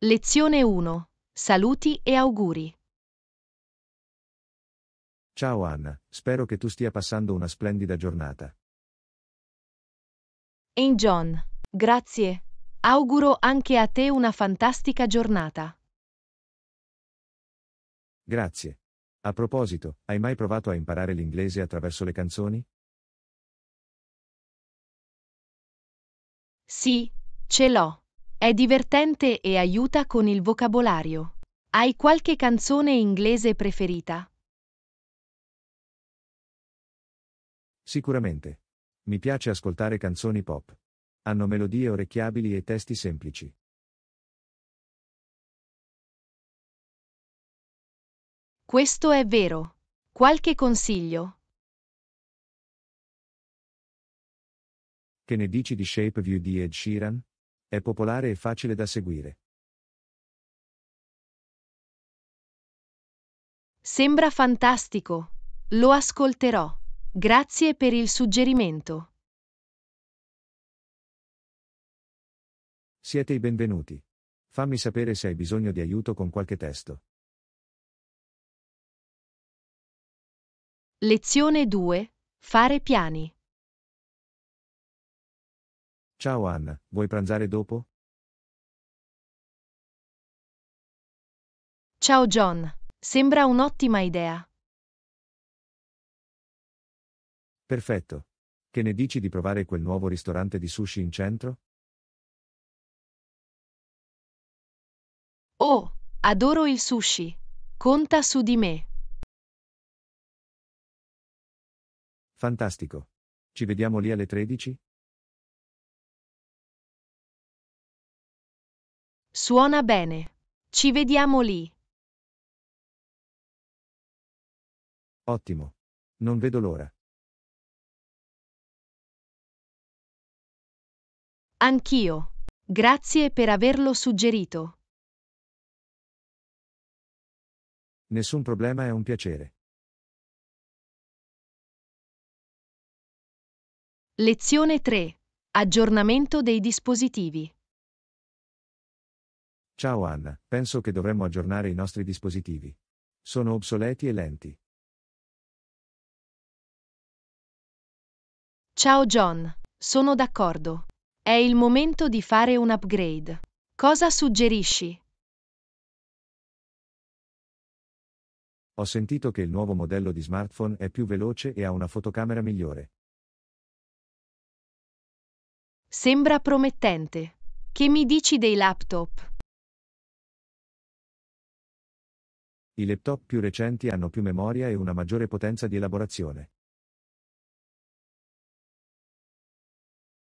Lezione 1. Saluti e auguri. Ciao Anna, spero che tu stia passando una splendida giornata. In John, grazie. Auguro anche a te una fantastica giornata. Grazie. A proposito, hai mai provato a imparare l'inglese attraverso le canzoni? Sì, ce l'ho. È divertente e aiuta con il vocabolario. Hai qualche canzone inglese preferita? Sicuramente. Mi piace ascoltare canzoni pop. Hanno melodie orecchiabili e testi semplici. Questo è vero. Qualche consiglio? Che ne dici di Shape of You di Ed Sheeran? È popolare e facile da seguire. Sembra fantastico. Lo ascolterò. Grazie per il suggerimento. Siete i benvenuti. Fammi sapere se hai bisogno di aiuto con qualche testo. Lezione 2. Fare piani. Ciao Anna, vuoi pranzare dopo? Ciao John, sembra un'ottima idea. Perfetto. Che ne dici di provare quel nuovo ristorante di sushi in centro? Oh, adoro il sushi. Conta su di me. Fantastico. Ci vediamo lì alle 13? Suona bene. Ci vediamo lì. Ottimo. Non vedo l'ora. Anch'io. Grazie per averlo suggerito. Nessun problema, è un piacere. Lezione 3. Aggiornamento dei dispositivi. Ciao Anna, penso che dovremmo aggiornare i nostri dispositivi. Sono obsoleti e lenti. Ciao John, sono d'accordo. È il momento di fare un upgrade. Cosa suggerisci? Ho sentito che il nuovo modello di smartphone è più veloce e ha una fotocamera migliore. Sembra promettente. Che mi dici dei laptop? I laptop più recenti hanno più memoria e una maggiore potenza di elaborazione.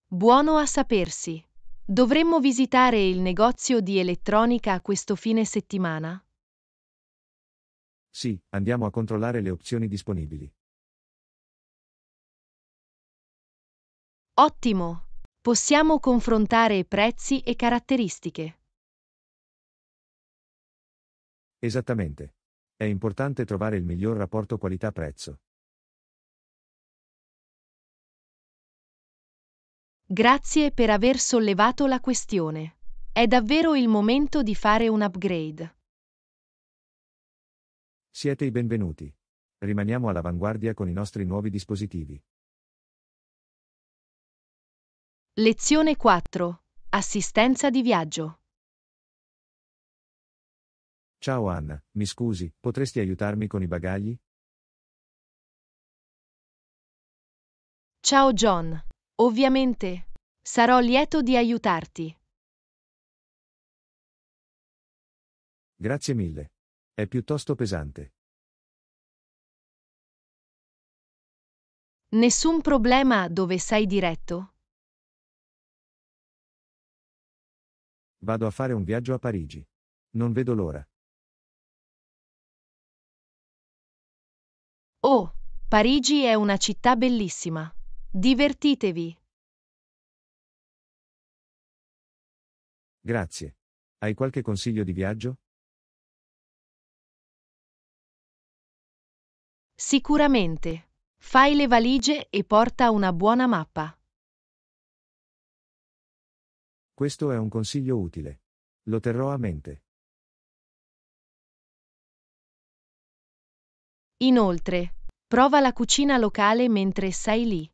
Buono a sapersi. Dovremmo visitare il negozio di elettronica a questo fine settimana? Sì, andiamo a controllare le opzioni disponibili. Ottimo! Possiamo confrontare prezzi e caratteristiche. Esattamente. È importante trovare il miglior rapporto qualità-prezzo. Grazie per aver sollevato la questione. È davvero il momento di fare un upgrade. Siete i benvenuti. Rimaniamo all'avanguardia con i nostri nuovi dispositivi. Lezione 4. Assistenza di viaggio. Ciao Anna, mi scusi, potresti aiutarmi con i bagagli? Ciao John. Ovviamente. Sarò lieto di aiutarti. Grazie mille. È piuttosto pesante. Nessun problema dove sei diretto? Vado a fare un viaggio a Parigi. Non vedo l'ora. Oh, Parigi è una città bellissima. Divertitevi. Grazie. Hai qualche consiglio di viaggio? Sicuramente. Fai le valigie e porta una buona mappa. Questo è un consiglio utile. Lo terrò a mente. Inoltre, prova la cucina locale mentre sei lì.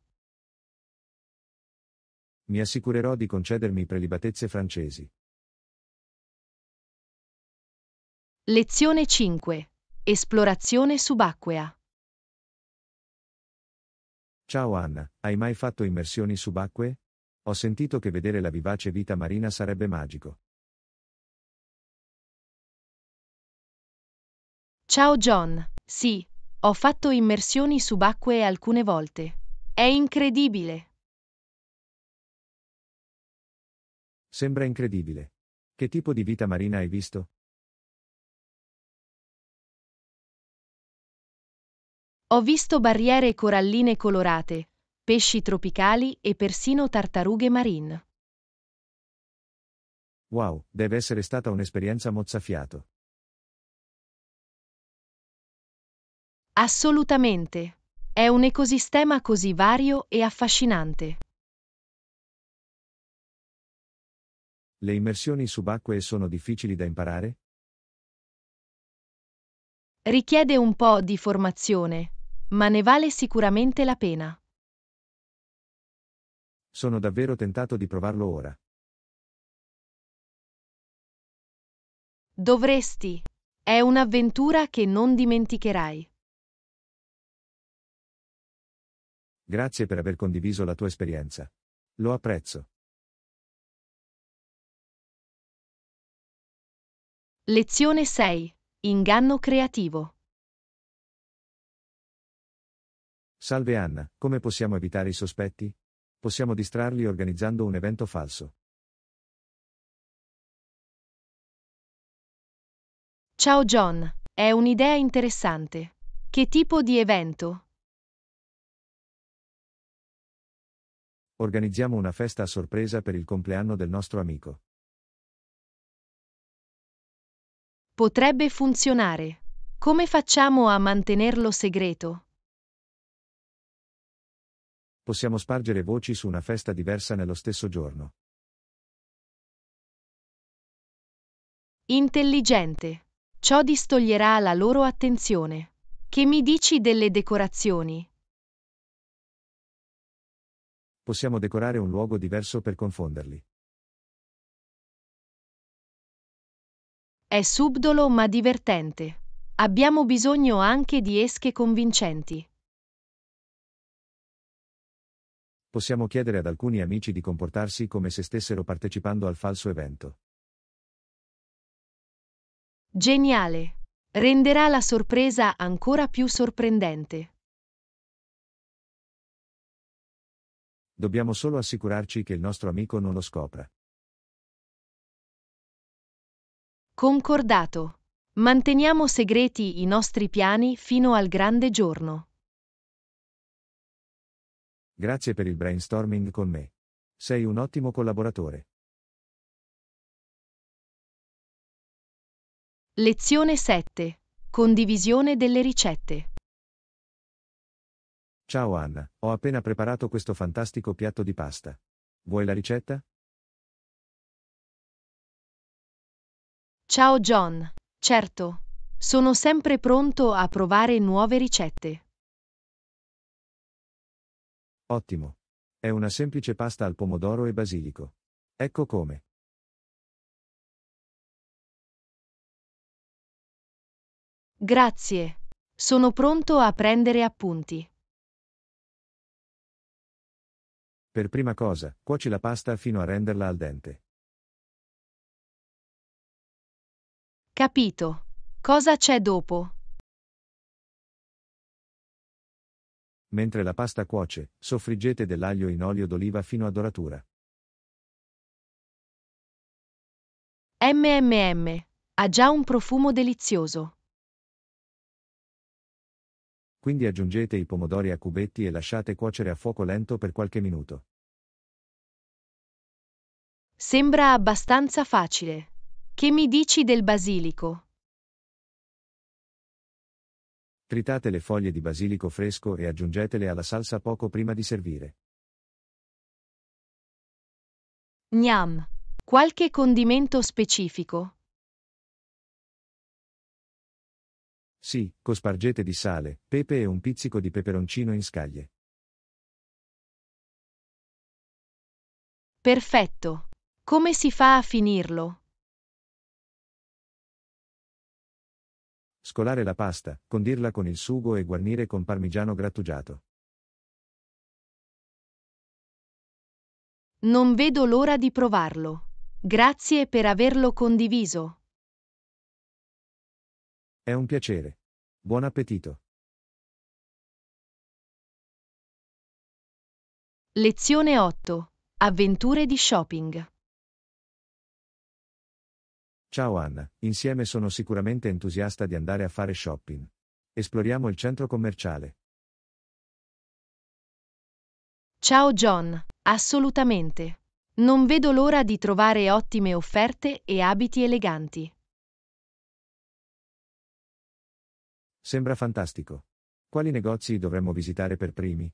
Mi assicurerò di concedermi prelibatezze francesi. Lezione 5. Esplorazione subacquea. Ciao Anna, hai mai fatto immersioni subacquee? Ho sentito che vedere la vivace vita marina sarebbe magico. Ciao John, sì, ho fatto immersioni subacquee alcune volte. È incredibile. Sembra incredibile. Che tipo di vita marina hai visto? Ho visto barriere coralline colorate, pesci tropicali e persino tartarughe marine. Wow, deve essere stata un'esperienza mozzafiato. Assolutamente. È un ecosistema così vario e affascinante. Le immersioni subacquee sono difficili da imparare? Richiede un po' di formazione, ma ne vale sicuramente la pena. Sono davvero tentato di provarlo ora. Dovresti. È un'avventura che non dimenticherai. Grazie per aver condiviso la tua esperienza. Lo apprezzo. Lezione 6. Inganno creativo. Salve Anna, come possiamo evitare i sospetti? Possiamo distrarli organizzando un evento falso. Ciao John, è un'idea interessante. Che tipo di evento? organizziamo una festa a sorpresa per il compleanno del nostro amico. Potrebbe funzionare. Come facciamo a mantenerlo segreto? Possiamo spargere voci su una festa diversa nello stesso giorno. Intelligente. Ciò distoglierà la loro attenzione. Che mi dici delle decorazioni? possiamo decorare un luogo diverso per confonderli. È subdolo ma divertente. Abbiamo bisogno anche di esche convincenti. Possiamo chiedere ad alcuni amici di comportarsi come se stessero partecipando al falso evento. Geniale. Renderà la sorpresa ancora più sorprendente. Dobbiamo solo assicurarci che il nostro amico non lo scopra. Concordato. Manteniamo segreti i nostri piani fino al grande giorno. Grazie per il brainstorming con me. Sei un ottimo collaboratore. Lezione 7. Condivisione delle ricette. Ciao Anna, ho appena preparato questo fantastico piatto di pasta. Vuoi la ricetta? Ciao John, certo, sono sempre pronto a provare nuove ricette. Ottimo. È una semplice pasta al pomodoro e basilico. Ecco come. Grazie. Sono pronto a prendere appunti. Per prima cosa, cuoci la pasta fino a renderla al dente. Capito. Cosa c'è dopo? Mentre la pasta cuoce, soffriggete dell'aglio in olio d'oliva fino a doratura. MMM. Ha già un profumo delizioso quindi aggiungete i pomodori a cubetti e lasciate cuocere a fuoco lento per qualche minuto. Sembra abbastanza facile. Che mi dici del basilico? Tritate le foglie di basilico fresco e aggiungetele alla salsa poco prima di servire. Gnam. Qualche condimento specifico? Sì, cospargete di sale, pepe e un pizzico di peperoncino in scaglie. Perfetto. Come si fa a finirlo? Scolare la pasta, condirla con il sugo e guarnire con parmigiano grattugiato. Non vedo l'ora di provarlo. Grazie per averlo condiviso. È un piacere. Buon appetito. Lezione 8. Avventure di shopping. Ciao Anna, insieme sono sicuramente entusiasta di andare a fare shopping. Esploriamo il centro commerciale. Ciao John, assolutamente. Non vedo l'ora di trovare ottime offerte e abiti eleganti. Sembra fantastico. Quali negozi dovremmo visitare per primi?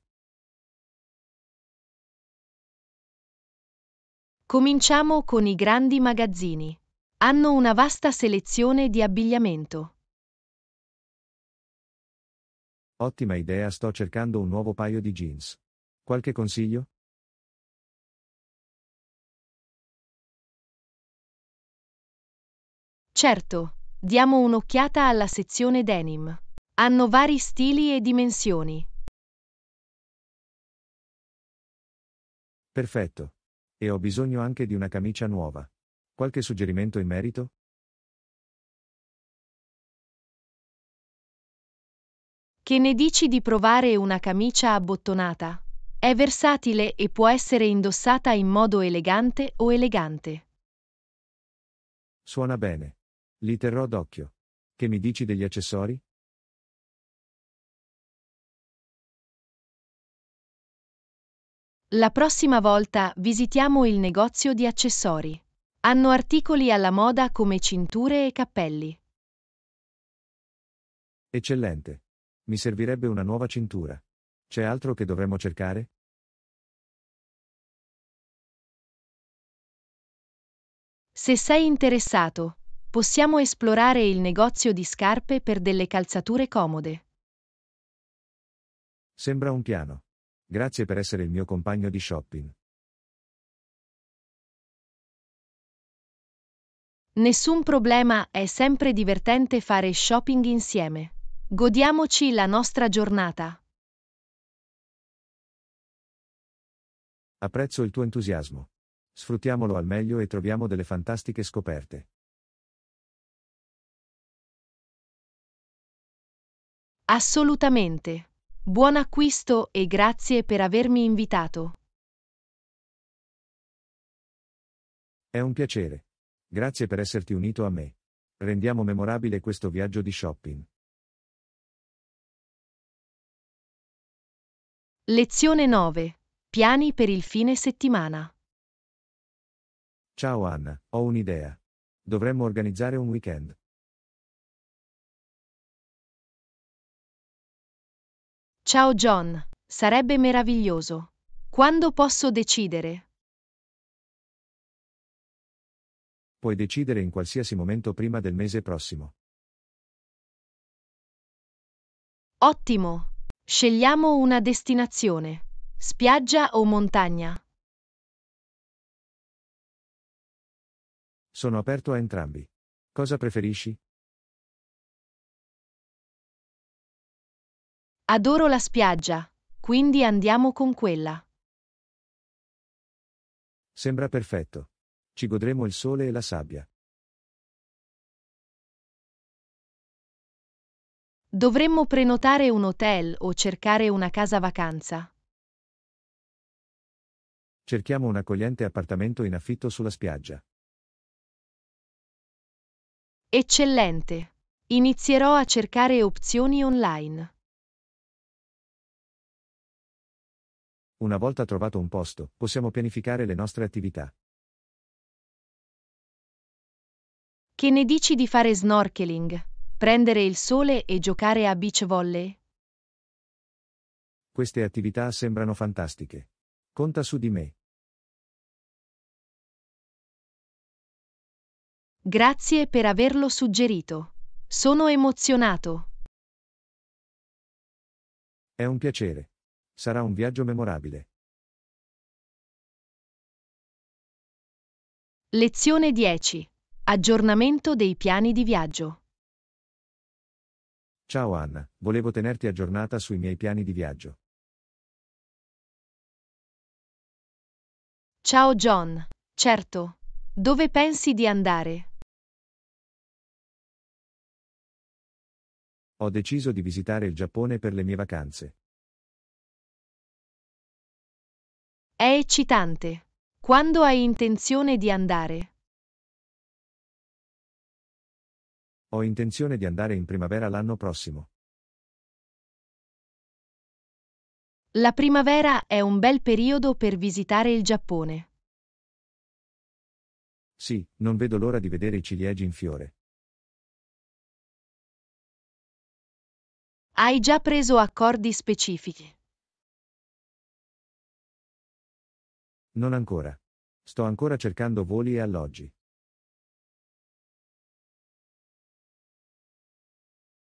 Cominciamo con i grandi magazzini. Hanno una vasta selezione di abbigliamento. Ottima idea, sto cercando un nuovo paio di jeans. Qualche consiglio? Certo. Diamo un'occhiata alla sezione denim. Hanno vari stili e dimensioni. Perfetto. E ho bisogno anche di una camicia nuova. Qualche suggerimento in merito? Che ne dici di provare una camicia abbottonata? È versatile e può essere indossata in modo elegante o elegante. Suona bene. Li terrò d'occhio. Che mi dici degli accessori? La prossima volta visitiamo il negozio di accessori. Hanno articoli alla moda come cinture e cappelli. Eccellente. Mi servirebbe una nuova cintura. C'è altro che dovremmo cercare? Se sei interessato, possiamo esplorare il negozio di scarpe per delle calzature comode. Sembra un piano. Grazie per essere il mio compagno di shopping. Nessun problema, è sempre divertente fare shopping insieme. Godiamoci la nostra giornata. Apprezzo il tuo entusiasmo. Sfruttiamolo al meglio e troviamo delle fantastiche scoperte. Assolutamente. Buon acquisto e grazie per avermi invitato. È un piacere. Grazie per esserti unito a me. Rendiamo memorabile questo viaggio di shopping. Lezione 9. Piani per il fine settimana. Ciao Anna, ho un'idea. Dovremmo organizzare un weekend. Ciao John, sarebbe meraviglioso. Quando posso decidere? Puoi decidere in qualsiasi momento prima del mese prossimo. Ottimo! Scegliamo una destinazione. Spiaggia o montagna? Sono aperto a entrambi. Cosa preferisci? Adoro la spiaggia, quindi andiamo con quella. Sembra perfetto. Ci godremo il sole e la sabbia. Dovremmo prenotare un hotel o cercare una casa vacanza. Cerchiamo un accogliente appartamento in affitto sulla spiaggia. Eccellente. Inizierò a cercare opzioni online. Una volta trovato un posto, possiamo pianificare le nostre attività. Che ne dici di fare snorkeling, prendere il sole e giocare a beach volley? Queste attività sembrano fantastiche. Conta su di me. Grazie per averlo suggerito. Sono emozionato. È un piacere. Sarà un viaggio memorabile. Lezione 10. Aggiornamento dei piani di viaggio. Ciao Anna, volevo tenerti aggiornata sui miei piani di viaggio. Ciao John, certo. Dove pensi di andare? Ho deciso di visitare il Giappone per le mie vacanze. È eccitante. Quando hai intenzione di andare? Ho intenzione di andare in primavera l'anno prossimo. La primavera è un bel periodo per visitare il Giappone. Sì, non vedo l'ora di vedere i ciliegi in fiore. Hai già preso accordi specifici. Non ancora. Sto ancora cercando voli e alloggi.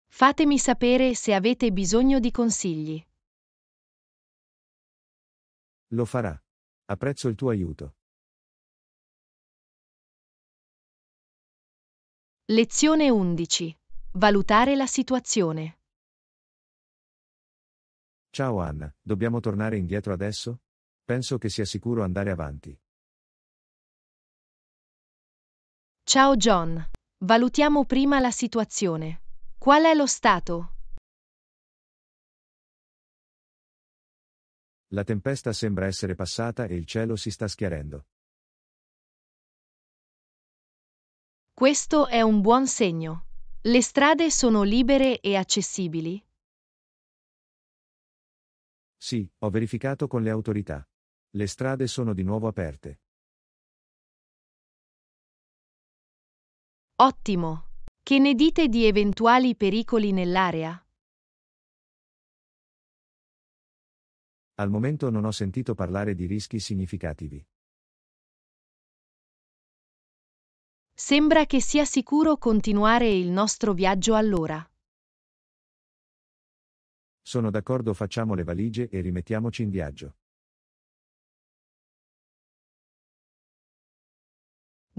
Fatemi sapere se avete bisogno di consigli. Lo farà. Apprezzo il tuo aiuto. Lezione 11. Valutare la situazione. Ciao Anna, dobbiamo tornare indietro adesso? Penso che sia sicuro andare avanti. Ciao John. Valutiamo prima la situazione. Qual è lo stato? La tempesta sembra essere passata e il cielo si sta schiarendo. Questo è un buon segno. Le strade sono libere e accessibili? Sì, ho verificato con le autorità. Le strade sono di nuovo aperte. Ottimo! Che ne dite di eventuali pericoli nell'area? Al momento non ho sentito parlare di rischi significativi. Sembra che sia sicuro continuare il nostro viaggio allora. Sono d'accordo, facciamo le valigie e rimettiamoci in viaggio.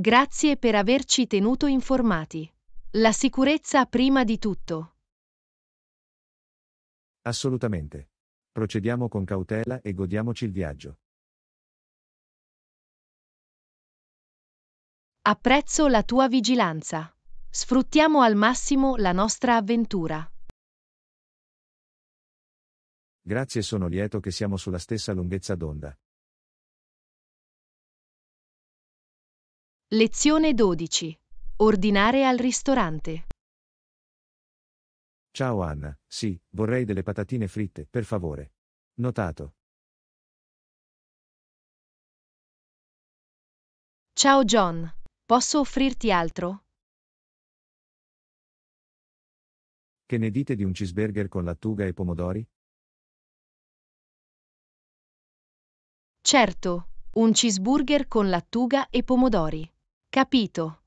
Grazie per averci tenuto informati. La sicurezza prima di tutto. Assolutamente. Procediamo con cautela e godiamoci il viaggio. Apprezzo la tua vigilanza. Sfruttiamo al massimo la nostra avventura. Grazie sono lieto che siamo sulla stessa lunghezza d'onda. Lezione 12. Ordinare al ristorante. Ciao Anna, sì, vorrei delle patatine fritte, per favore. Notato. Ciao John, posso offrirti altro? Che ne dite di un cheeseburger con lattuga e pomodori? Certo, un cheeseburger con lattuga e pomodori. Capito.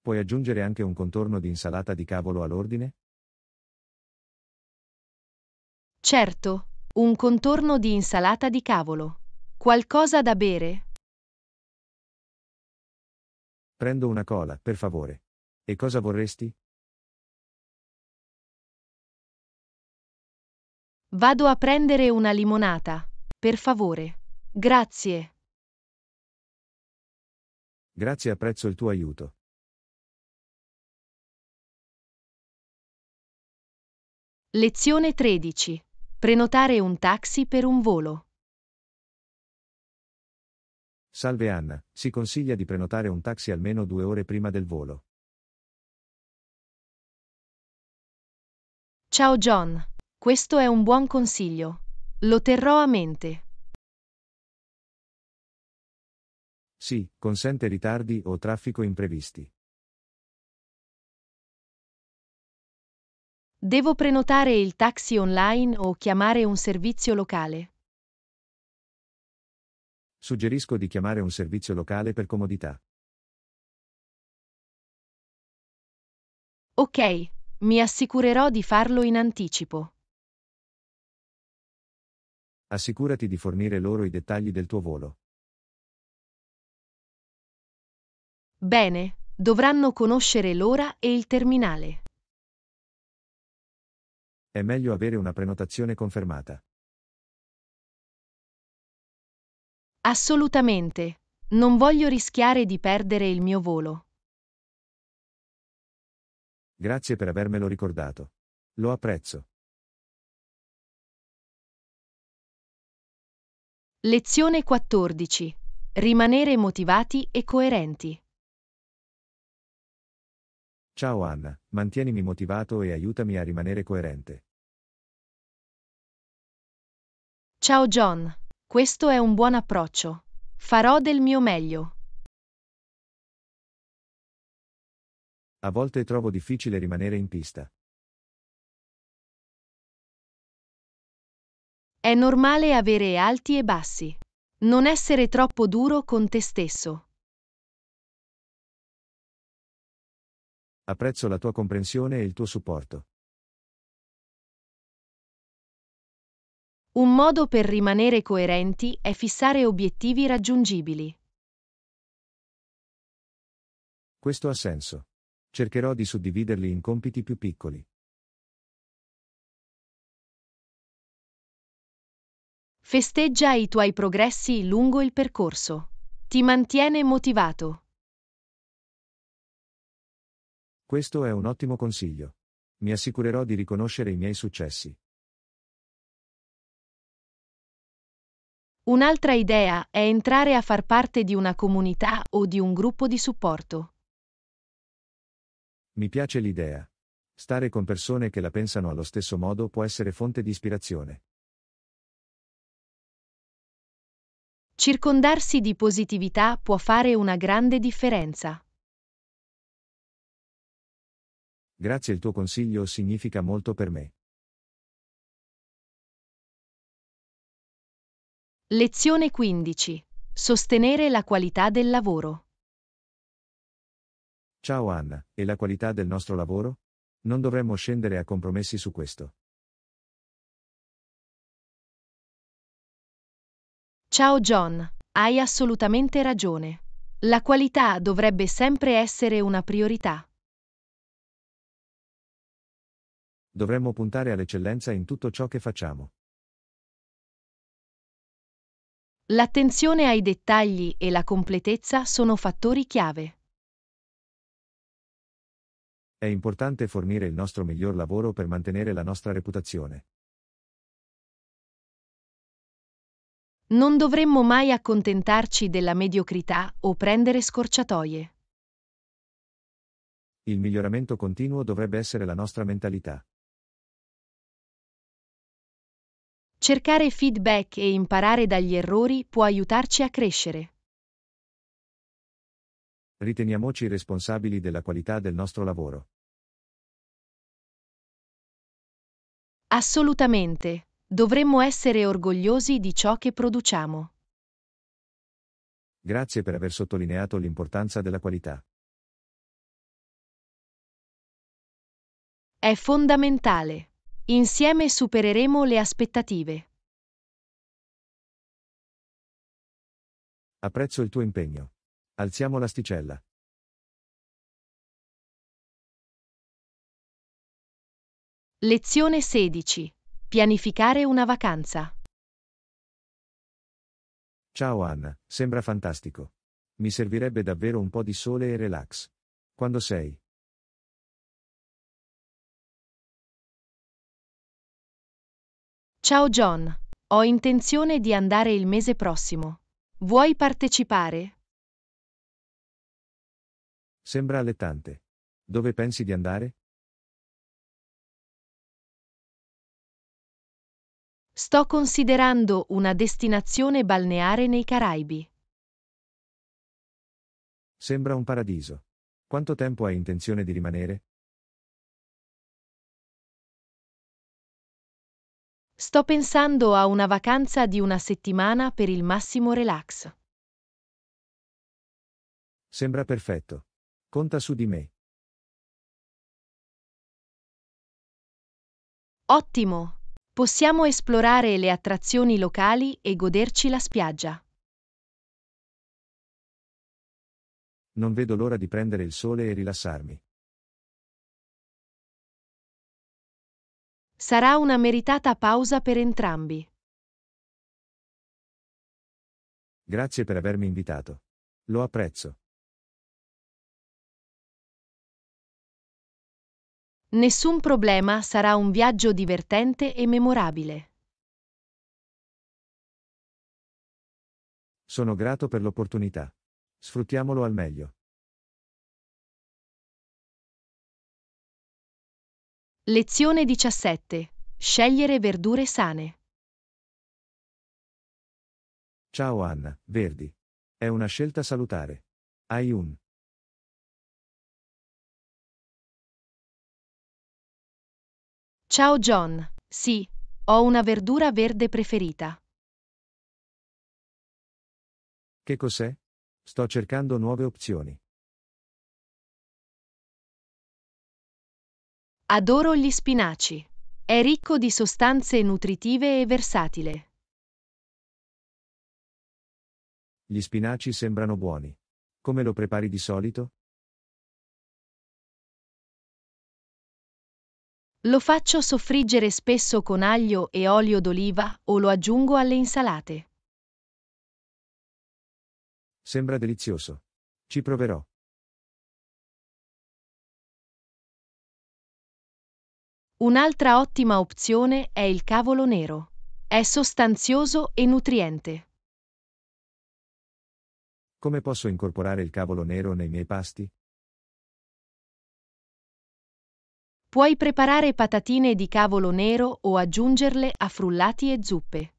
Puoi aggiungere anche un contorno di insalata di cavolo all'ordine? Certo, un contorno di insalata di cavolo. Qualcosa da bere? Prendo una cola, per favore. E cosa vorresti? Vado a prendere una limonata, per favore. Grazie. Grazie apprezzo il tuo aiuto. Lezione 13. Prenotare un taxi per un volo. Salve Anna, si consiglia di prenotare un taxi almeno due ore prima del volo. Ciao John, questo è un buon consiglio. Lo terrò a mente. Sì, consente ritardi o traffico imprevisti. Devo prenotare il taxi online o chiamare un servizio locale? Suggerisco di chiamare un servizio locale per comodità. Ok, mi assicurerò di farlo in anticipo. Assicurati di fornire loro i dettagli del tuo volo. Bene, dovranno conoscere l'ora e il terminale. È meglio avere una prenotazione confermata. Assolutamente. Non voglio rischiare di perdere il mio volo. Grazie per avermelo ricordato. Lo apprezzo. Lezione 14. Rimanere motivati e coerenti. Ciao Anna, mantienimi motivato e aiutami a rimanere coerente. Ciao John, questo è un buon approccio. Farò del mio meglio. A volte trovo difficile rimanere in pista. È normale avere alti e bassi. Non essere troppo duro con te stesso. Apprezzo la tua comprensione e il tuo supporto. Un modo per rimanere coerenti è fissare obiettivi raggiungibili. Questo ha senso. Cercherò di suddividerli in compiti più piccoli. Festeggia i tuoi progressi lungo il percorso. Ti mantiene motivato. Questo è un ottimo consiglio. Mi assicurerò di riconoscere i miei successi. Un'altra idea è entrare a far parte di una comunità o di un gruppo di supporto. Mi piace l'idea. Stare con persone che la pensano allo stesso modo può essere fonte di ispirazione. Circondarsi di positività può fare una grande differenza. Grazie il tuo consiglio significa molto per me. Lezione 15. Sostenere la qualità del lavoro. Ciao Anna, e la qualità del nostro lavoro? Non dovremmo scendere a compromessi su questo. Ciao John, hai assolutamente ragione. La qualità dovrebbe sempre essere una priorità. Dovremmo puntare all'eccellenza in tutto ciò che facciamo. L'attenzione ai dettagli e la completezza sono fattori chiave. È importante fornire il nostro miglior lavoro per mantenere la nostra reputazione. Non dovremmo mai accontentarci della mediocrità o prendere scorciatoie. Il miglioramento continuo dovrebbe essere la nostra mentalità. Cercare feedback e imparare dagli errori può aiutarci a crescere. Riteniamoci responsabili della qualità del nostro lavoro. Assolutamente. Dovremmo essere orgogliosi di ciò che produciamo. Grazie per aver sottolineato l'importanza della qualità. È fondamentale. Insieme supereremo le aspettative. Apprezzo il tuo impegno. Alziamo l'asticella. Lezione 16. Pianificare una vacanza. Ciao Anna, sembra fantastico. Mi servirebbe davvero un po' di sole e relax. Quando sei? Ciao John, ho intenzione di andare il mese prossimo. Vuoi partecipare? Sembra allettante. Dove pensi di andare? Sto considerando una destinazione balneare nei Caraibi. Sembra un paradiso. Quanto tempo hai intenzione di rimanere? Sto pensando a una vacanza di una settimana per il massimo relax. Sembra perfetto. Conta su di me. Ottimo! Possiamo esplorare le attrazioni locali e goderci la spiaggia. Non vedo l'ora di prendere il sole e rilassarmi. Sarà una meritata pausa per entrambi. Grazie per avermi invitato. Lo apprezzo. Nessun problema, sarà un viaggio divertente e memorabile. Sono grato per l'opportunità. Sfruttiamolo al meglio. Lezione 17. Scegliere verdure sane. Ciao Anna, verdi. È una scelta salutare. Hai un Ciao John. Sì, ho una verdura verde preferita. Che cos'è? Sto cercando nuove opzioni. Adoro gli spinaci. È ricco di sostanze nutritive e versatile. Gli spinaci sembrano buoni. Come lo prepari di solito? Lo faccio soffriggere spesso con aglio e olio d'oliva o lo aggiungo alle insalate. Sembra delizioso. Ci proverò. Un'altra ottima opzione è il cavolo nero. È sostanzioso e nutriente. Come posso incorporare il cavolo nero nei miei pasti? Puoi preparare patatine di cavolo nero o aggiungerle a frullati e zuppe.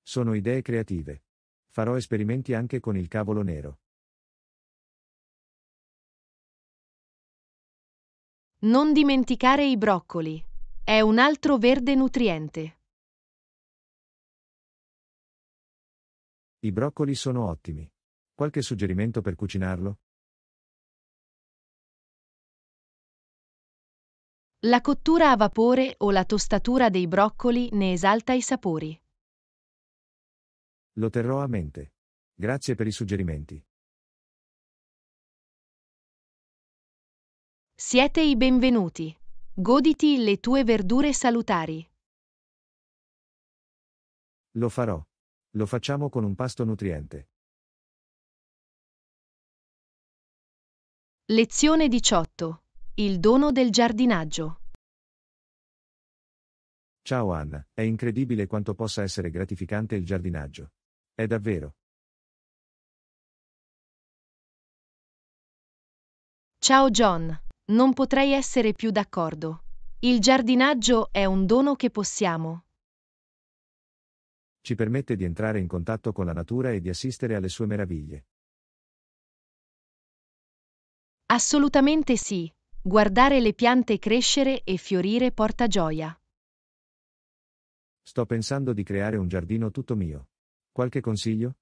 Sono idee creative. Farò esperimenti anche con il cavolo nero. Non dimenticare i broccoli. È un altro verde nutriente. I broccoli sono ottimi. Qualche suggerimento per cucinarlo? La cottura a vapore o la tostatura dei broccoli ne esalta i sapori. Lo terrò a mente. Grazie per i suggerimenti. Siete i benvenuti. Goditi le tue verdure salutari. Lo farò. Lo facciamo con un pasto nutriente. Lezione 18. Il dono del giardinaggio. Ciao Anna, è incredibile quanto possa essere gratificante il giardinaggio. È davvero. Ciao John, non potrei essere più d'accordo. Il giardinaggio è un dono che possiamo. Ci permette di entrare in contatto con la natura e di assistere alle sue meraviglie. Assolutamente sì. Guardare le piante crescere e fiorire porta gioia. Sto pensando di creare un giardino tutto mio. Qualche consiglio?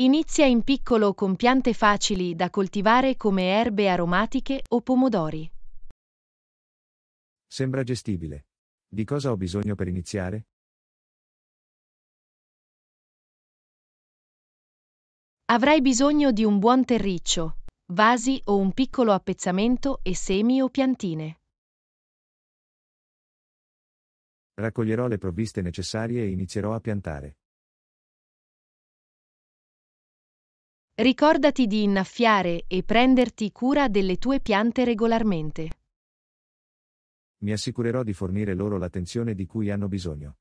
Inizia in piccolo con piante facili da coltivare come erbe aromatiche o pomodori. Sembra gestibile. Di cosa ho bisogno per iniziare? Avrai bisogno di un buon terriccio, vasi o un piccolo appezzamento e semi o piantine. Raccoglierò le provviste necessarie e inizierò a piantare. Ricordati di innaffiare e prenderti cura delle tue piante regolarmente. Mi assicurerò di fornire loro l'attenzione di cui hanno bisogno.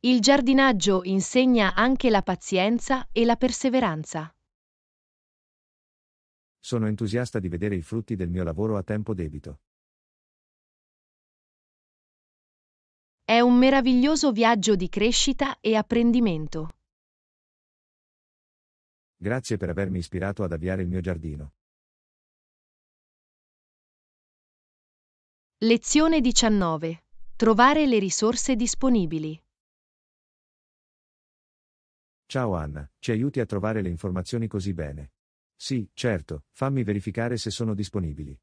Il giardinaggio insegna anche la pazienza e la perseveranza. Sono entusiasta di vedere i frutti del mio lavoro a tempo debito. È un meraviglioso viaggio di crescita e apprendimento. Grazie per avermi ispirato ad avviare il mio giardino. Lezione 19. Trovare le risorse disponibili. Ciao Anna, ci aiuti a trovare le informazioni così bene. Sì, certo, fammi verificare se sono disponibili.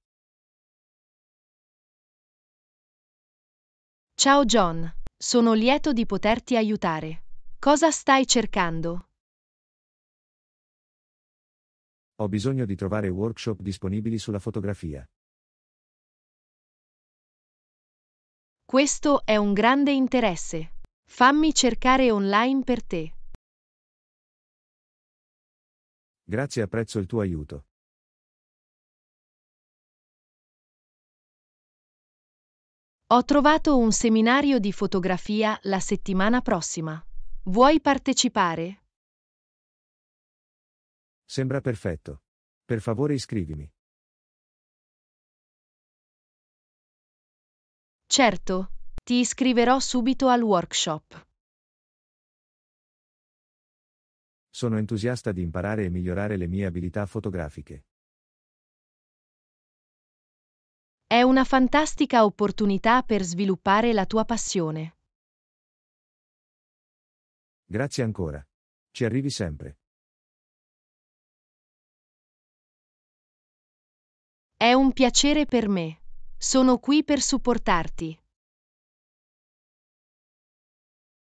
Ciao John, sono lieto di poterti aiutare. Cosa stai cercando? Ho bisogno di trovare workshop disponibili sulla fotografia. Questo è un grande interesse. Fammi cercare online per te. Grazie, apprezzo il tuo aiuto. Ho trovato un seminario di fotografia la settimana prossima. Vuoi partecipare? Sembra perfetto. Per favore iscrivimi. Certo, ti iscriverò subito al workshop. Sono entusiasta di imparare e migliorare le mie abilità fotografiche. È una fantastica opportunità per sviluppare la tua passione. Grazie ancora. Ci arrivi sempre. È un piacere per me. Sono qui per supportarti.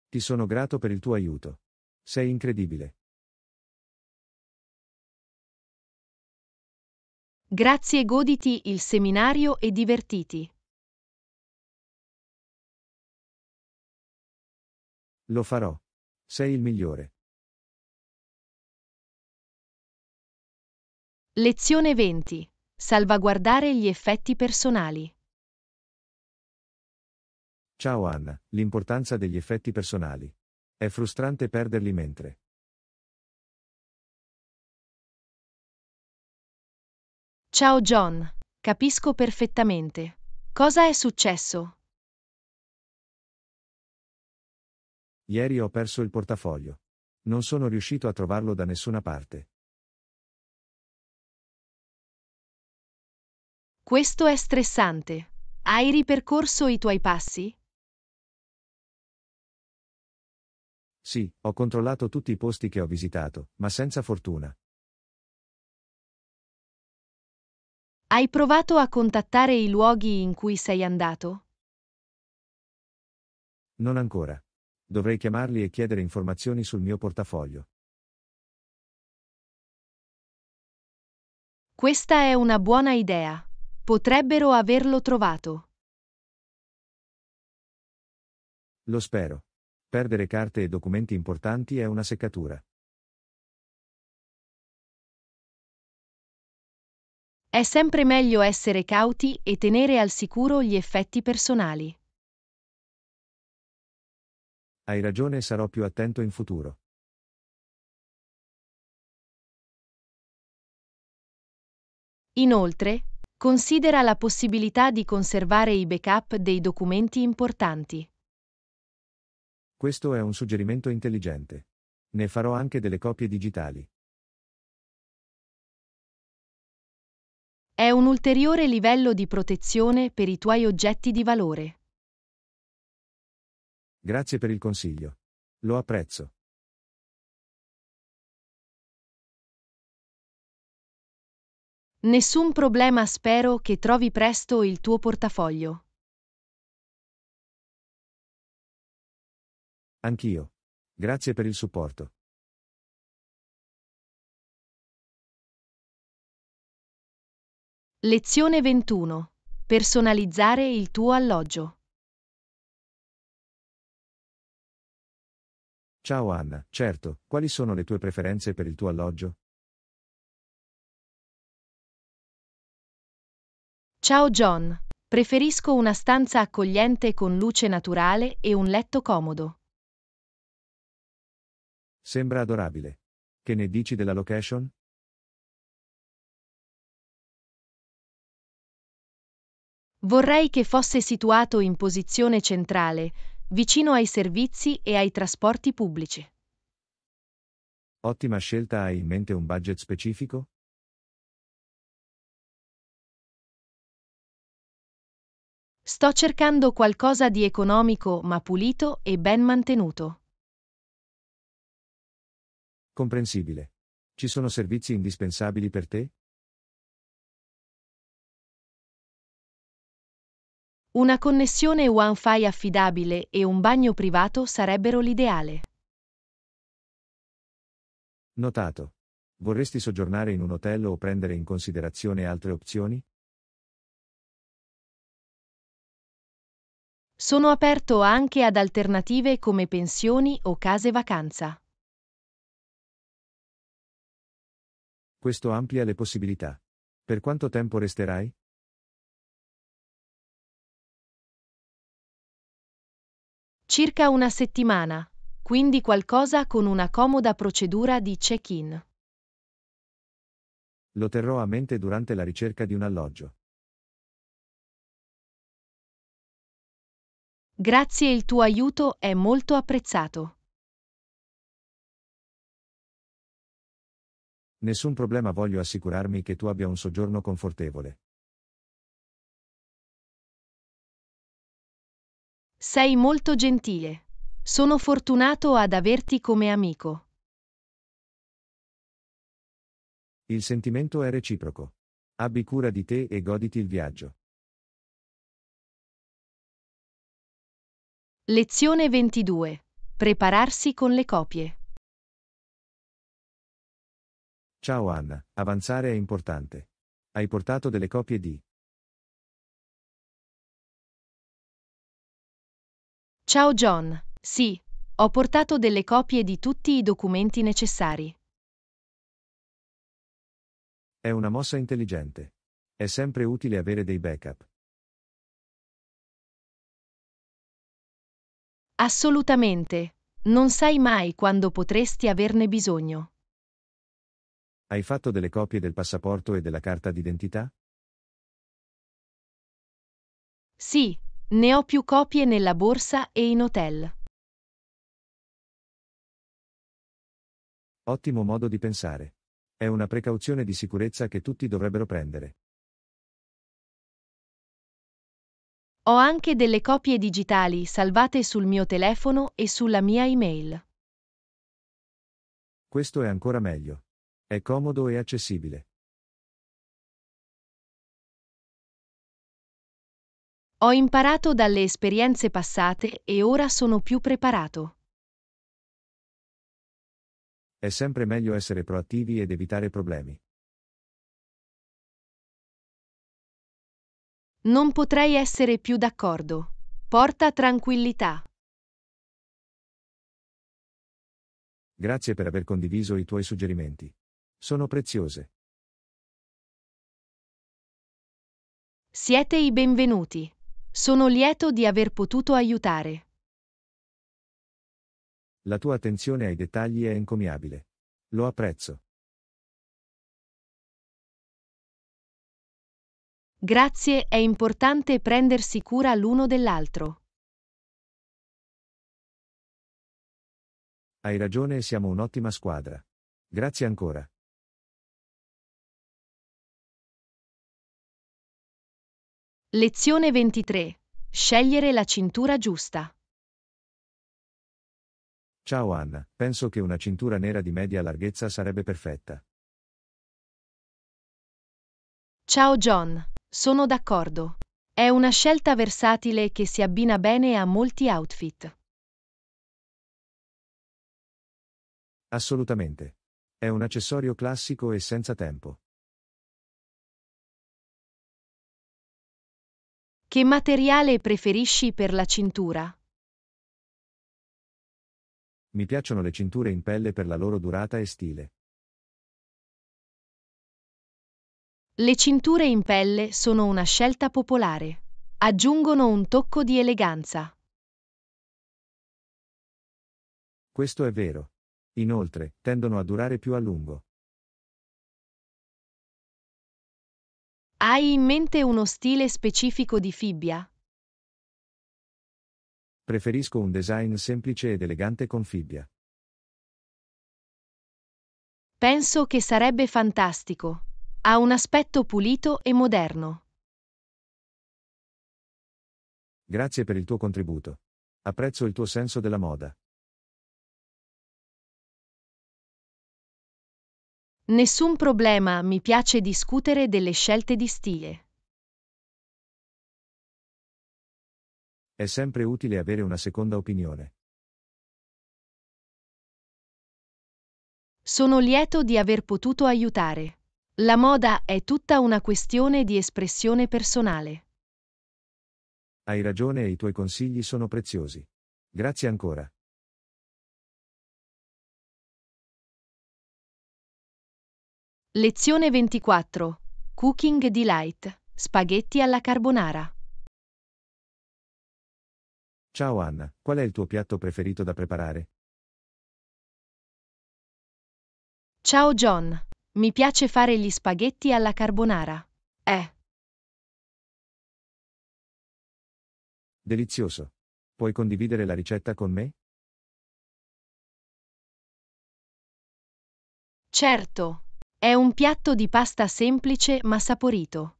Ti sono grato per il tuo aiuto. Sei incredibile. Grazie goditi il seminario e divertiti. Lo farò. Sei il migliore. Lezione 20. Salvaguardare gli effetti personali. Ciao Anna, l'importanza degli effetti personali. È frustrante perderli mentre. Ciao John, capisco perfettamente. Cosa è successo? Ieri ho perso il portafoglio. Non sono riuscito a trovarlo da nessuna parte. Questo è stressante. Hai ripercorso i tuoi passi? Sì, ho controllato tutti i posti che ho visitato, ma senza fortuna. Hai provato a contattare i luoghi in cui sei andato? Non ancora. Dovrei chiamarli e chiedere informazioni sul mio portafoglio. Questa è una buona idea. Potrebbero averlo trovato. Lo spero. Perdere carte e documenti importanti è una seccatura. È sempre meglio essere cauti e tenere al sicuro gli effetti personali. Hai ragione, sarò più attento in futuro. Inoltre, Considera la possibilità di conservare i backup dei documenti importanti. Questo è un suggerimento intelligente. Ne farò anche delle copie digitali. È un ulteriore livello di protezione per i tuoi oggetti di valore. Grazie per il consiglio. Lo apprezzo. Nessun problema spero che trovi presto il tuo portafoglio. Anch'io. Grazie per il supporto. Lezione 21. Personalizzare il tuo alloggio. Ciao Anna, certo, quali sono le tue preferenze per il tuo alloggio? Ciao John, preferisco una stanza accogliente con luce naturale e un letto comodo. Sembra adorabile. Che ne dici della location? Vorrei che fosse situato in posizione centrale, vicino ai servizi e ai trasporti pubblici. Ottima scelta, hai in mente un budget specifico? Sto cercando qualcosa di economico ma pulito e ben mantenuto. Comprensibile. Ci sono servizi indispensabili per te? Una connessione WiFi affidabile e un bagno privato sarebbero l'ideale. Notato. Vorresti soggiornare in un hotel o prendere in considerazione altre opzioni? sono aperto anche ad alternative come pensioni o case vacanza. Questo amplia le possibilità. Per quanto tempo resterai? Circa una settimana, quindi qualcosa con una comoda procedura di check-in. Lo terrò a mente durante la ricerca di un alloggio. Grazie il tuo aiuto è molto apprezzato. Nessun problema voglio assicurarmi che tu abbia un soggiorno confortevole. Sei molto gentile. Sono fortunato ad averti come amico. Il sentimento è reciproco. Abbi cura di te e goditi il viaggio. Lezione 22. Prepararsi con le copie. Ciao Anna, avanzare è importante. Hai portato delle copie di... Ciao John, sì, ho portato delle copie di tutti i documenti necessari. È una mossa intelligente. È sempre utile avere dei backup. Assolutamente. Non sai mai quando potresti averne bisogno. Hai fatto delle copie del passaporto e della carta d'identità? Sì, ne ho più copie nella borsa e in hotel. Ottimo modo di pensare. È una precauzione di sicurezza che tutti dovrebbero prendere. Ho anche delle copie digitali salvate sul mio telefono e sulla mia email. Questo è ancora meglio. È comodo e accessibile. Ho imparato dalle esperienze passate e ora sono più preparato. È sempre meglio essere proattivi ed evitare problemi. Non potrei essere più d'accordo. Porta tranquillità. Grazie per aver condiviso i tuoi suggerimenti. Sono preziose. Siete i benvenuti. Sono lieto di aver potuto aiutare. La tua attenzione ai dettagli è encomiabile. Lo apprezzo. Grazie, è importante prendersi cura l'uno dell'altro. Hai ragione e siamo un'ottima squadra. Grazie ancora. Lezione 23. Scegliere la cintura giusta. Ciao Anna, penso che una cintura nera di media larghezza sarebbe perfetta. Ciao John, sono d'accordo. È una scelta versatile che si abbina bene a molti outfit. Assolutamente. È un accessorio classico e senza tempo. Che materiale preferisci per la cintura? Mi piacciono le cinture in pelle per la loro durata e stile. Le cinture in pelle sono una scelta popolare. Aggiungono un tocco di eleganza. Questo è vero. Inoltre, tendono a durare più a lungo. Hai in mente uno stile specifico di fibbia? Preferisco un design semplice ed elegante con fibbia. Penso che sarebbe fantastico. Ha un aspetto pulito e moderno. Grazie per il tuo contributo. Apprezzo il tuo senso della moda. Nessun problema, mi piace discutere delle scelte di stile. È sempre utile avere una seconda opinione. Sono lieto di aver potuto aiutare. La moda è tutta una questione di espressione personale. Hai ragione e i tuoi consigli sono preziosi. Grazie ancora. Lezione 24. Cooking Delight. Spaghetti alla carbonara. Ciao Anna, qual è il tuo piatto preferito da preparare? Ciao John, mi piace fare gli spaghetti alla carbonara. Eh. Delizioso. Puoi condividere la ricetta con me? Certo. È un piatto di pasta semplice ma saporito.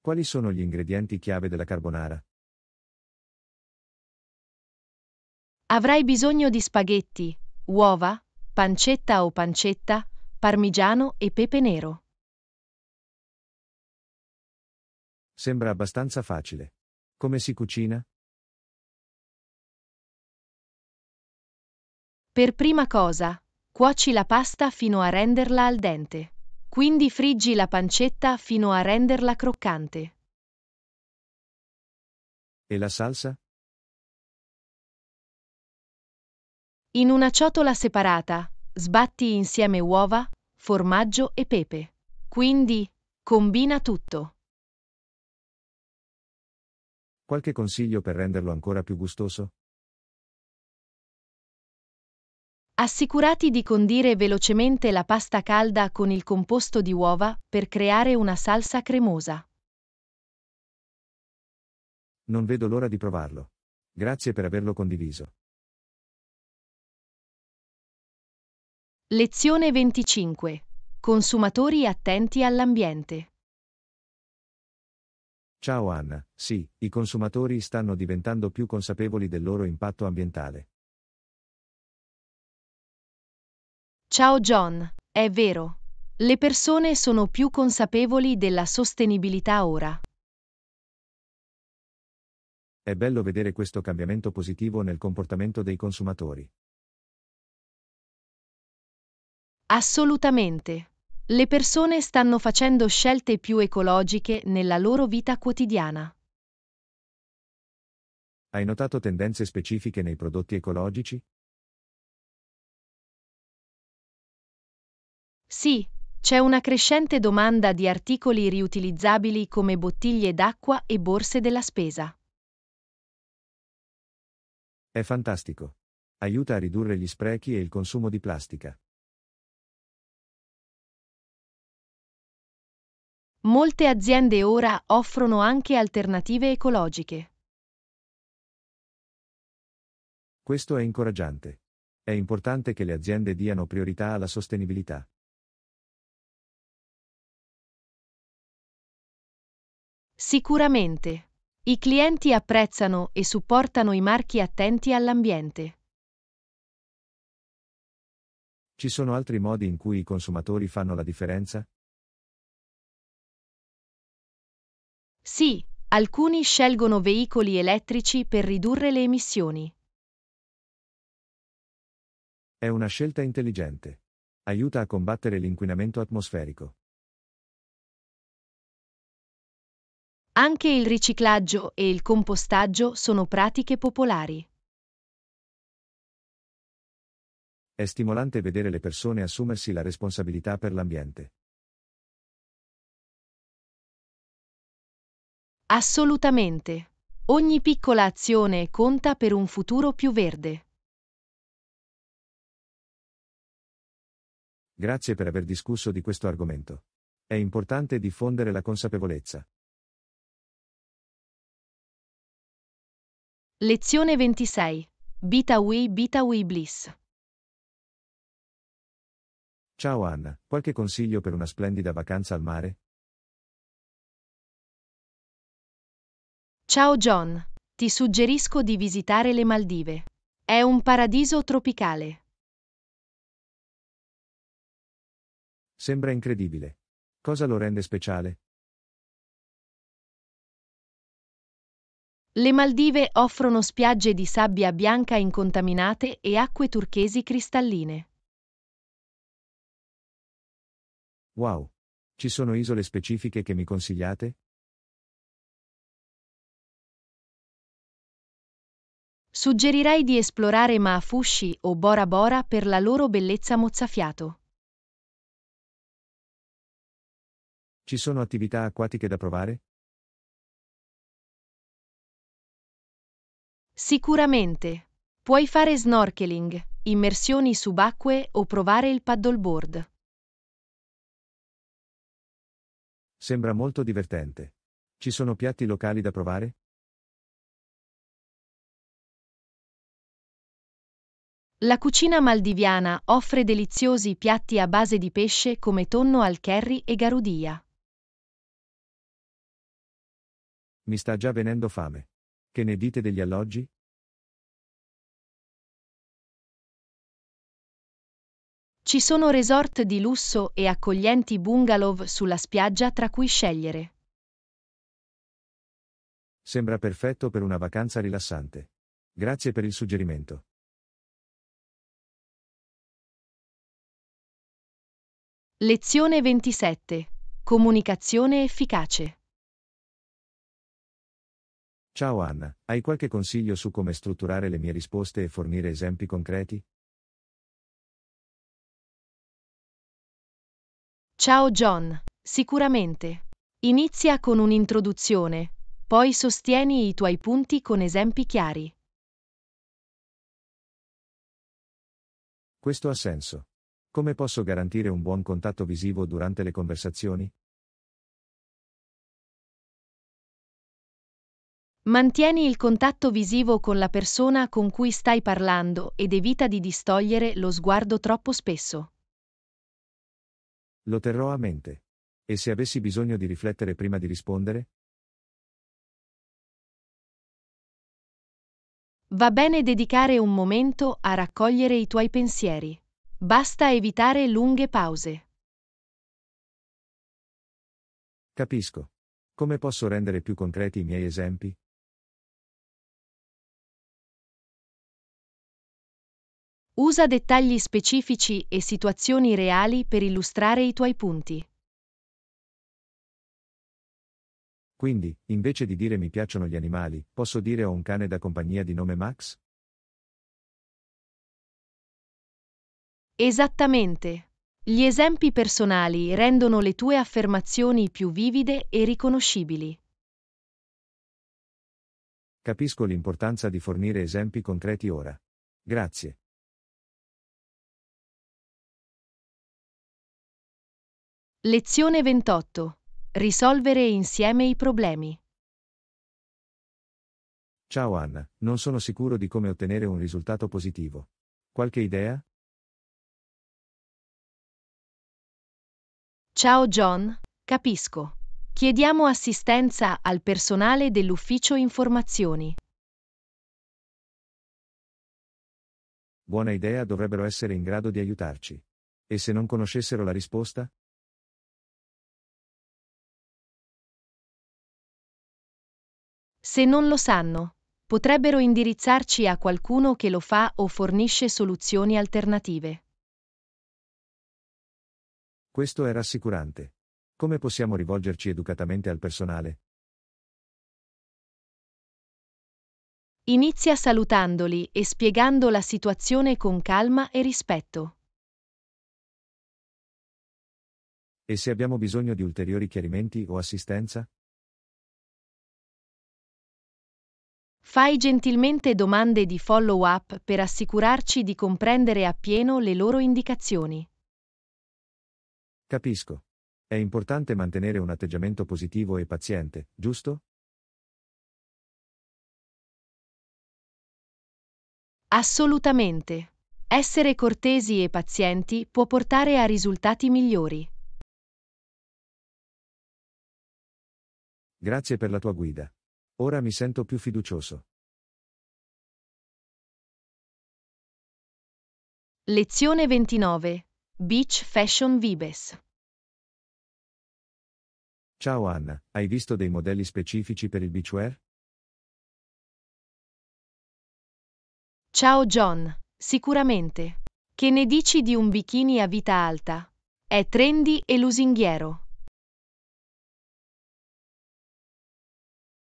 Quali sono gli ingredienti chiave della carbonara? Avrai bisogno di spaghetti, uova, pancetta o pancetta, parmigiano e pepe nero. Sembra abbastanza facile. Come si cucina? Per prima cosa, cuoci la pasta fino a renderla al dente. Quindi friggi la pancetta fino a renderla croccante. E la salsa? In una ciotola separata, sbatti insieme uova, formaggio e pepe. Quindi, combina tutto. Qualche consiglio per renderlo ancora più gustoso? Assicurati di condire velocemente la pasta calda con il composto di uova per creare una salsa cremosa. Non vedo l'ora di provarlo. Grazie per averlo condiviso. Lezione 25. Consumatori attenti all'ambiente. Ciao Anna, sì, i consumatori stanno diventando più consapevoli del loro impatto ambientale. Ciao John, è vero. Le persone sono più consapevoli della sostenibilità ora. È bello vedere questo cambiamento positivo nel comportamento dei consumatori. Assolutamente. Le persone stanno facendo scelte più ecologiche nella loro vita quotidiana. Hai notato tendenze specifiche nei prodotti ecologici? Sì, c'è una crescente domanda di articoli riutilizzabili come bottiglie d'acqua e borse della spesa. È fantastico. Aiuta a ridurre gli sprechi e il consumo di plastica. Molte aziende ora offrono anche alternative ecologiche. Questo è incoraggiante. È importante che le aziende diano priorità alla sostenibilità. Sicuramente. I clienti apprezzano e supportano i marchi attenti all'ambiente. Ci sono altri modi in cui i consumatori fanno la differenza? Sì, alcuni scelgono veicoli elettrici per ridurre le emissioni. È una scelta intelligente. Aiuta a combattere l'inquinamento atmosferico. Anche il riciclaggio e il compostaggio sono pratiche popolari. È stimolante vedere le persone assumersi la responsabilità per l'ambiente. Assolutamente. Ogni piccola azione conta per un futuro più verde. Grazie per aver discusso di questo argomento. È importante diffondere la consapevolezza. Lezione 26. Bita We Bita We Bliss. Ciao Anna, qualche consiglio per una splendida vacanza al mare? Ciao John, ti suggerisco di visitare le Maldive. È un paradiso tropicale. Sembra incredibile. Cosa lo rende speciale? Le Maldive offrono spiagge di sabbia bianca incontaminate e acque turchesi cristalline. Wow! Ci sono isole specifiche che mi consigliate? Suggerirei di esplorare Maafushi o Bora Bora per la loro bellezza mozzafiato. Ci sono attività acquatiche da provare? Sicuramente. Puoi fare snorkeling, immersioni subacquee o provare il paddleboard. Sembra molto divertente. Ci sono piatti locali da provare? La cucina maldiviana offre deliziosi piatti a base di pesce come tonno al curry e garudia. Mi sta già venendo fame. Che ne dite degli alloggi? Ci sono resort di lusso e accoglienti bungalow sulla spiaggia tra cui scegliere. Sembra perfetto per una vacanza rilassante. Grazie per il suggerimento. Lezione 27. Comunicazione efficace. Ciao Anna, hai qualche consiglio su come strutturare le mie risposte e fornire esempi concreti? Ciao John, sicuramente. Inizia con un'introduzione, poi sostieni i tuoi punti con esempi chiari. Questo ha senso. Come posso garantire un buon contatto visivo durante le conversazioni? Mantieni il contatto visivo con la persona con cui stai parlando ed evita di distogliere lo sguardo troppo spesso. Lo terrò a mente. E se avessi bisogno di riflettere prima di rispondere? Va bene dedicare un momento a raccogliere i tuoi pensieri. Basta evitare lunghe pause. Capisco. Come posso rendere più concreti i miei esempi? Usa dettagli specifici e situazioni reali per illustrare i tuoi punti. Quindi, invece di dire mi piacciono gli animali, posso dire ho un cane da compagnia di nome Max? Esattamente. Gli esempi personali rendono le tue affermazioni più vivide e riconoscibili. Capisco l'importanza di fornire esempi concreti ora. Grazie. Lezione 28. Risolvere insieme i problemi. Ciao Anna, non sono sicuro di come ottenere un risultato positivo. Qualche idea? Ciao John, capisco. Chiediamo assistenza al personale dell'ufficio informazioni. Buona idea dovrebbero essere in grado di aiutarci. E se non conoscessero la risposta? Se non lo sanno, potrebbero indirizzarci a qualcuno che lo fa o fornisce soluzioni alternative. Questo è rassicurante. Come possiamo rivolgerci educatamente al personale? Inizia salutandoli e spiegando la situazione con calma e rispetto. E se abbiamo bisogno di ulteriori chiarimenti o assistenza? Fai gentilmente domande di follow-up per assicurarci di comprendere appieno le loro indicazioni. Capisco. È importante mantenere un atteggiamento positivo e paziente, giusto? Assolutamente. Essere cortesi e pazienti può portare a risultati migliori. Grazie per la tua guida. Ora mi sento più fiducioso. Lezione 29. Beach Fashion Vibes. Ciao Anna, hai visto dei modelli specifici per il beachwear? Ciao John, sicuramente. Che ne dici di un bikini a vita alta? È trendy e lusinghiero.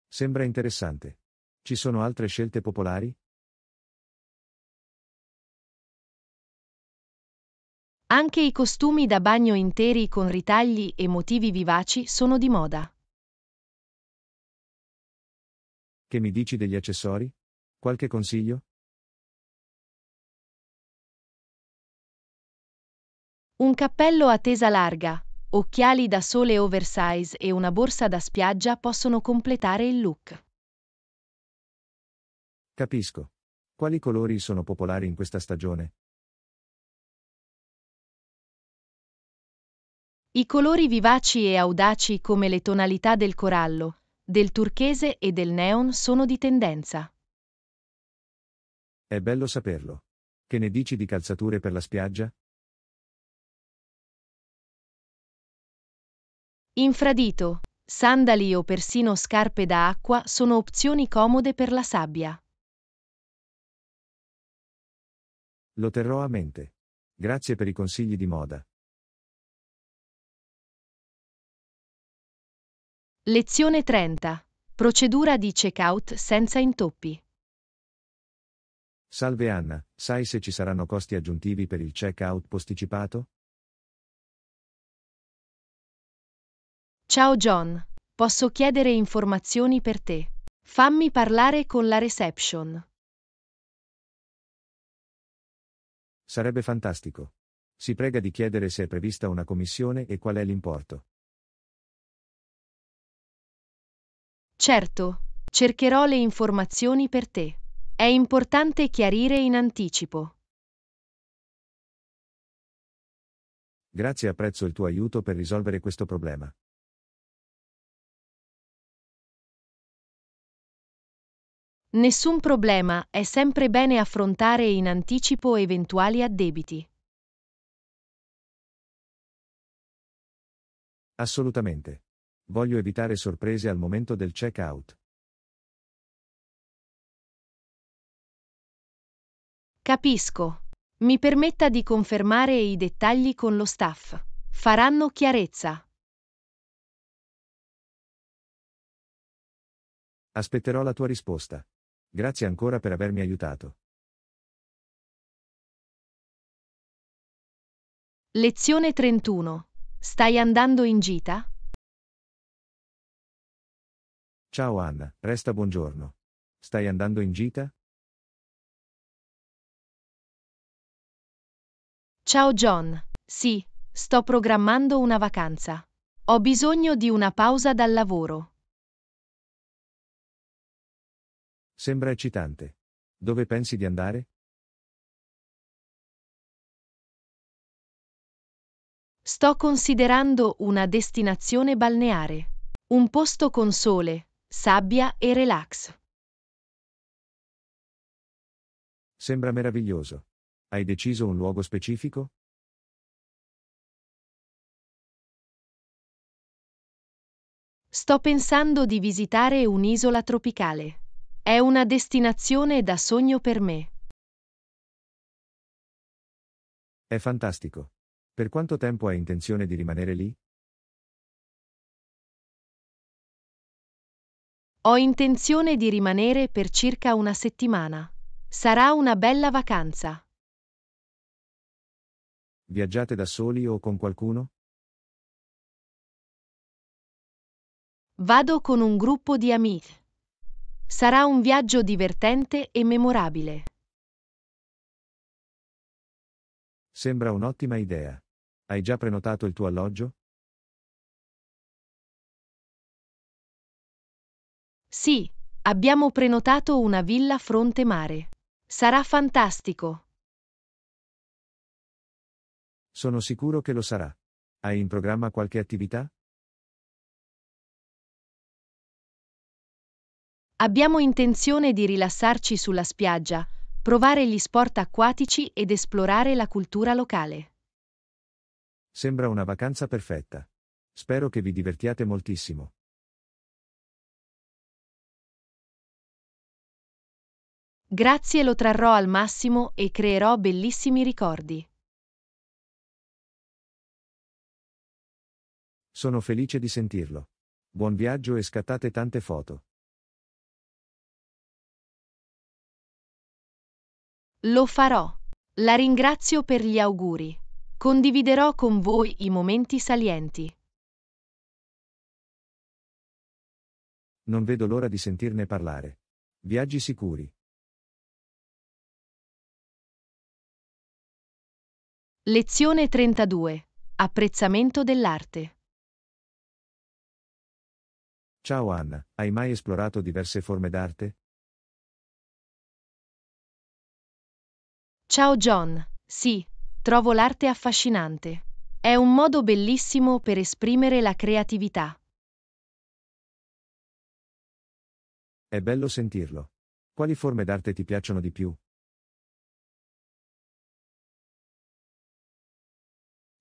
Sembra interessante. Ci sono altre scelte popolari? Anche i costumi da bagno interi con ritagli e motivi vivaci sono di moda. Che mi dici degli accessori? Qualche consiglio? Un cappello a tesa larga, occhiali da sole oversize e una borsa da spiaggia possono completare il look. Capisco. Quali colori sono popolari in questa stagione? I colori vivaci e audaci come le tonalità del corallo, del turchese e del neon sono di tendenza. È bello saperlo. Che ne dici di calzature per la spiaggia? Infradito, sandali o persino scarpe da acqua sono opzioni comode per la sabbia. Lo terrò a mente. Grazie per i consigli di moda. Lezione 30. Procedura di checkout senza intoppi. Salve Anna, sai se ci saranno costi aggiuntivi per il checkout posticipato? Ciao John, posso chiedere informazioni per te. Fammi parlare con la reception. Sarebbe fantastico. Si prega di chiedere se è prevista una commissione e qual è l'importo. Certo, cercherò le informazioni per te. È importante chiarire in anticipo. Grazie, apprezzo il tuo aiuto per risolvere questo problema. Nessun problema, è sempre bene affrontare in anticipo eventuali addebiti. Assolutamente. Voglio evitare sorprese al momento del checkout. Capisco. Mi permetta di confermare i dettagli con lo staff. Faranno chiarezza. Aspetterò la tua risposta. Grazie ancora per avermi aiutato. Lezione 31. Stai andando in gita? Ciao Anna, resta buongiorno. Stai andando in gita? Ciao John. Sì, sto programmando una vacanza. Ho bisogno di una pausa dal lavoro. Sembra eccitante. Dove pensi di andare? Sto considerando una destinazione balneare. Un posto con sole, sabbia e relax. Sembra meraviglioso. Hai deciso un luogo specifico? Sto pensando di visitare un'isola tropicale. È una destinazione da sogno per me. È fantastico. Per quanto tempo hai intenzione di rimanere lì? Ho intenzione di rimanere per circa una settimana. Sarà una bella vacanza. Viaggiate da soli o con qualcuno? Vado con un gruppo di amici. Sarà un viaggio divertente e memorabile. Sembra un'ottima idea. Hai già prenotato il tuo alloggio? Sì, abbiamo prenotato una villa fronte mare. Sarà fantastico. Sono sicuro che lo sarà. Hai in programma qualche attività? Abbiamo intenzione di rilassarci sulla spiaggia, provare gli sport acquatici ed esplorare la cultura locale. Sembra una vacanza perfetta. Spero che vi divertiate moltissimo. Grazie lo trarrò al massimo e creerò bellissimi ricordi. Sono felice di sentirlo. Buon viaggio e scattate tante foto. Lo farò. La ringrazio per gli auguri. Condividerò con voi i momenti salienti. Non vedo l'ora di sentirne parlare. Viaggi sicuri. Lezione 32. Apprezzamento dell'arte. Ciao Anna, hai mai esplorato diverse forme d'arte? Ciao John, sì, trovo l'arte affascinante. È un modo bellissimo per esprimere la creatività. È bello sentirlo. Quali forme d'arte ti piacciono di più?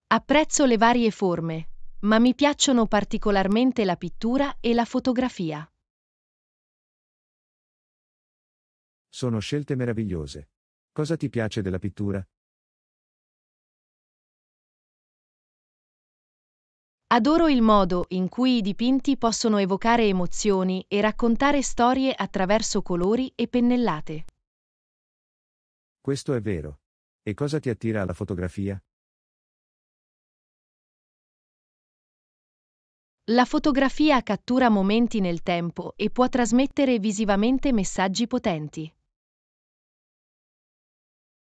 Apprezzo le varie forme, ma mi piacciono particolarmente la pittura e la fotografia. Sono scelte meravigliose. Cosa ti piace della pittura? Adoro il modo in cui i dipinti possono evocare emozioni e raccontare storie attraverso colori e pennellate. Questo è vero. E cosa ti attira alla fotografia? La fotografia cattura momenti nel tempo e può trasmettere visivamente messaggi potenti.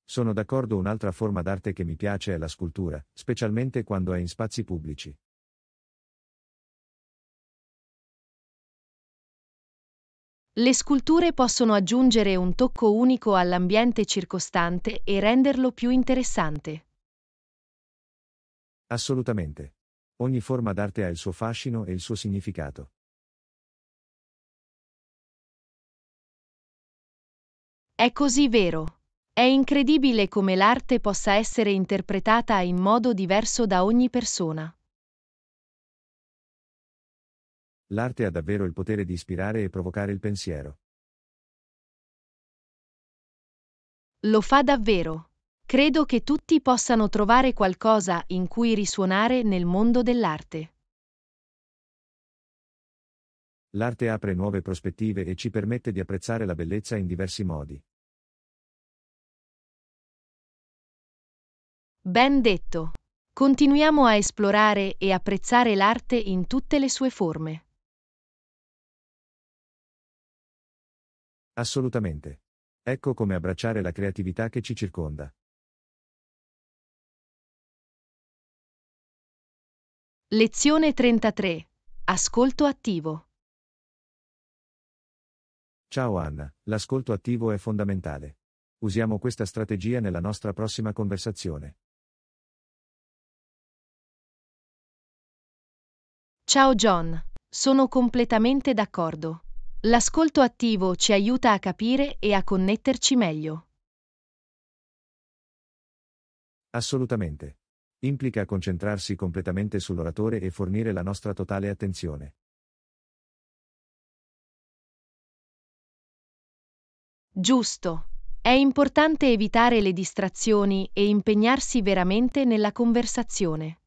Sono d'accordo un'altra forma d'arte che mi piace è la scultura, specialmente quando è in spazi pubblici. Le sculture possono aggiungere un tocco unico all'ambiente circostante e renderlo più interessante. Assolutamente. Ogni forma d'arte ha il suo fascino e il suo significato. È così vero. È incredibile come l'arte possa essere interpretata in modo diverso da ogni persona. L'arte ha davvero il potere di ispirare e provocare il pensiero. Lo fa davvero. Credo che tutti possano trovare qualcosa in cui risuonare nel mondo dell'arte. L'arte apre nuove prospettive e ci permette di apprezzare la bellezza in diversi modi. Ben detto. Continuiamo a esplorare e apprezzare l'arte in tutte le sue forme. Assolutamente. Ecco come abbracciare la creatività che ci circonda. Lezione 33. Ascolto attivo. Ciao Anna, l'ascolto attivo è fondamentale. Usiamo questa strategia nella nostra prossima conversazione. Ciao John, sono completamente d'accordo. L'ascolto attivo ci aiuta a capire e a connetterci meglio. Assolutamente implica concentrarsi completamente sull'oratore e fornire la nostra totale attenzione. Giusto. È importante evitare le distrazioni e impegnarsi veramente nella conversazione.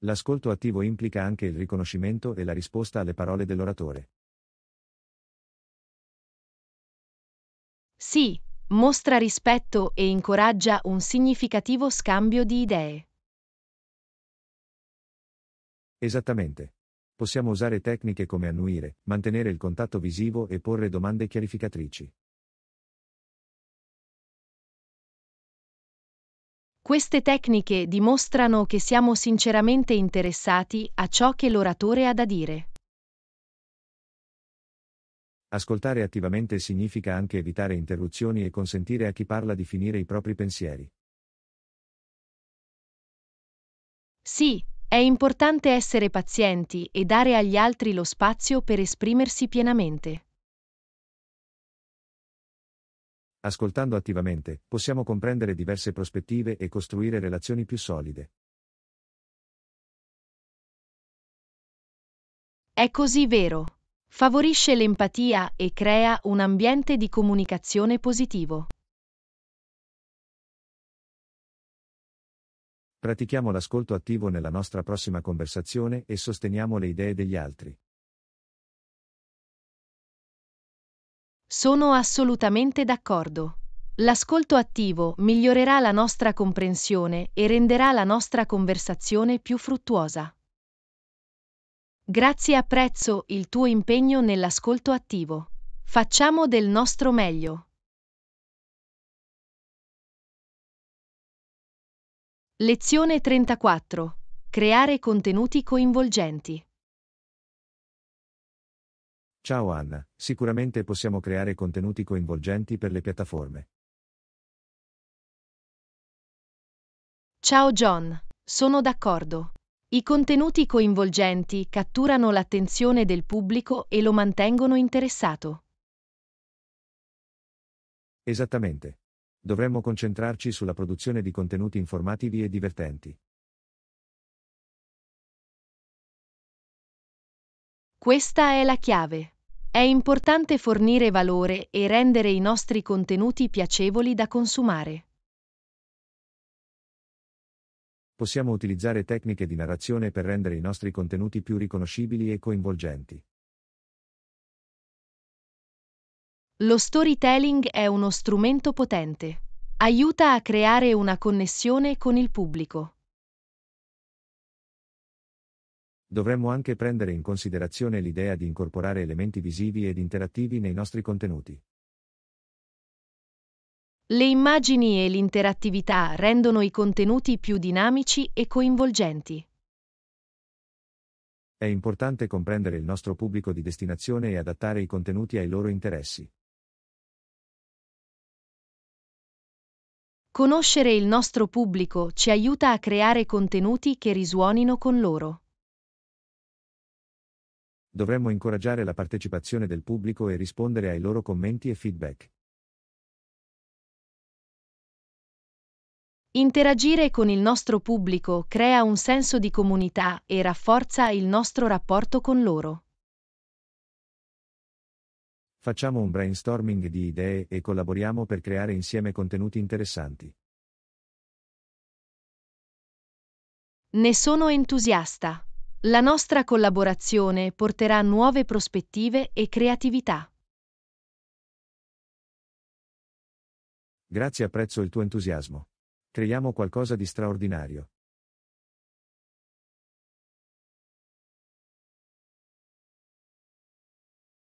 L'ascolto attivo implica anche il riconoscimento e la risposta alle parole dell'oratore. Sì, mostra rispetto e incoraggia un significativo scambio di idee. Esattamente. Possiamo usare tecniche come annuire, mantenere il contatto visivo e porre domande chiarificatrici. Queste tecniche dimostrano che siamo sinceramente interessati a ciò che l'oratore ha da dire. Ascoltare attivamente significa anche evitare interruzioni e consentire a chi parla di finire i propri pensieri. Sì, è importante essere pazienti e dare agli altri lo spazio per esprimersi pienamente. Ascoltando attivamente, possiamo comprendere diverse prospettive e costruire relazioni più solide. È così vero favorisce l'empatia e crea un ambiente di comunicazione positivo. Pratichiamo l'ascolto attivo nella nostra prossima conversazione e sosteniamo le idee degli altri. Sono assolutamente d'accordo. L'ascolto attivo migliorerà la nostra comprensione e renderà la nostra conversazione più fruttuosa. Grazie apprezzo il tuo impegno nell'ascolto attivo. Facciamo del nostro meglio. Lezione 34. Creare contenuti coinvolgenti. Ciao Anna, sicuramente possiamo creare contenuti coinvolgenti per le piattaforme. Ciao John, sono d'accordo. I contenuti coinvolgenti catturano l'attenzione del pubblico e lo mantengono interessato. Esattamente. Dovremmo concentrarci sulla produzione di contenuti informativi e divertenti. Questa è la chiave. È importante fornire valore e rendere i nostri contenuti piacevoli da consumare. possiamo utilizzare tecniche di narrazione per rendere i nostri contenuti più riconoscibili e coinvolgenti. Lo storytelling è uno strumento potente. Aiuta a creare una connessione con il pubblico. Dovremmo anche prendere in considerazione l'idea di incorporare elementi visivi ed interattivi nei nostri contenuti. Le immagini e l'interattività rendono i contenuti più dinamici e coinvolgenti. È importante comprendere il nostro pubblico di destinazione e adattare i contenuti ai loro interessi. Conoscere il nostro pubblico ci aiuta a creare contenuti che risuonino con loro. Dovremmo incoraggiare la partecipazione del pubblico e rispondere ai loro commenti e feedback. Interagire con il nostro pubblico crea un senso di comunità e rafforza il nostro rapporto con loro. Facciamo un brainstorming di idee e collaboriamo per creare insieme contenuti interessanti. Ne sono entusiasta. La nostra collaborazione porterà nuove prospettive e creatività. Grazie, apprezzo il tuo entusiasmo. Creiamo qualcosa di straordinario.